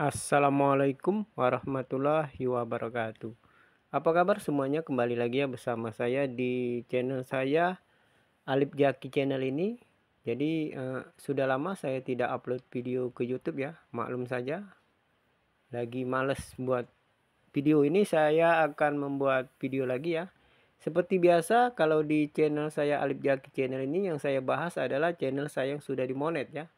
Assalamualaikum warahmatullahi wabarakatuh. Apa kabar semuanya? Kembali lagi ya bersama saya di channel saya Alip Jaki channel ini. Jadi eh, sudah lama saya tidak upload video ke YouTube ya. Maklum saja. Lagi males buat video ini saya akan membuat video lagi ya. Seperti biasa kalau di channel saya Alip Jaki channel ini yang saya bahas adalah channel saya yang sudah dimonet ya.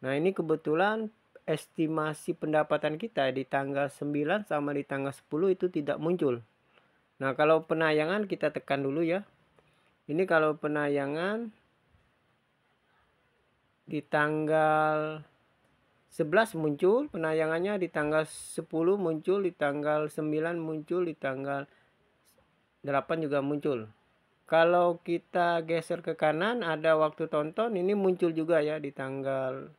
Nah, ini kebetulan estimasi pendapatan kita di tanggal 9 sama di tanggal 10 itu tidak muncul. Nah, kalau penayangan kita tekan dulu ya. Ini kalau penayangan di tanggal 11 muncul penayangannya di tanggal 10 muncul, di tanggal 9 muncul, di tanggal 8 juga muncul. Kalau kita geser ke kanan ada waktu tonton ini muncul juga ya di tanggal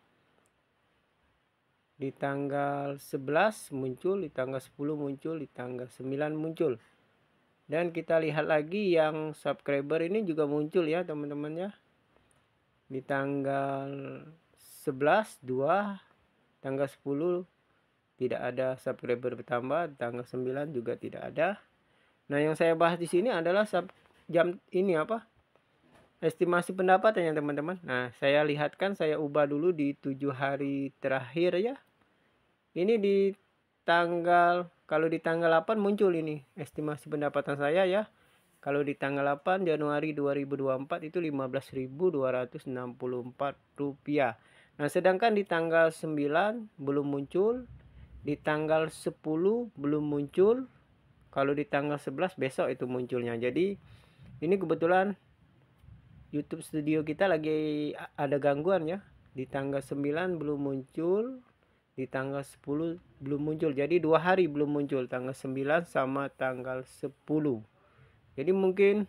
di tanggal 11 muncul, di tanggal 10 muncul, di tanggal 9 muncul. Dan kita lihat lagi yang subscriber ini juga muncul ya teman-teman ya. Di tanggal 11, 2, tanggal 10 tidak ada subscriber bertambah, tanggal 9 juga tidak ada. Nah, yang saya bahas di sini adalah sub jam ini apa? estimasi pendapatan ya teman-teman. Nah, saya lihatkan saya ubah dulu di tujuh hari terakhir ya. Ini di tanggal kalau di tanggal 8 muncul ini estimasi pendapatan saya ya. Kalau di tanggal 8 Januari 2024 itu 15.264 rupiah. Nah, sedangkan di tanggal 9 belum muncul, di tanggal 10 belum muncul. Kalau di tanggal 11 besok itu munculnya. Jadi ini kebetulan YouTube studio kita lagi ada gangguan ya di tanggal 9 belum muncul di tanggal 10 belum muncul jadi dua hari belum muncul tanggal 9 sama tanggal 10 jadi mungkin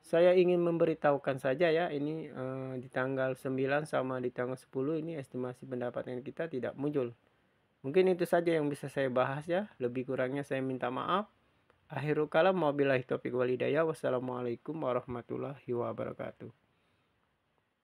saya ingin memberitahukan saja ya ini uh, di tanggal 9 sama di tanggal 10 ini estimasi pendapatan kita tidak muncul mungkin itu saja yang bisa saya bahas ya lebih kurangnya saya minta maaf Akhirul kalam wabillahi taufiq walidaya. Wassalamualaikum warahmatullahi wabarakatuh.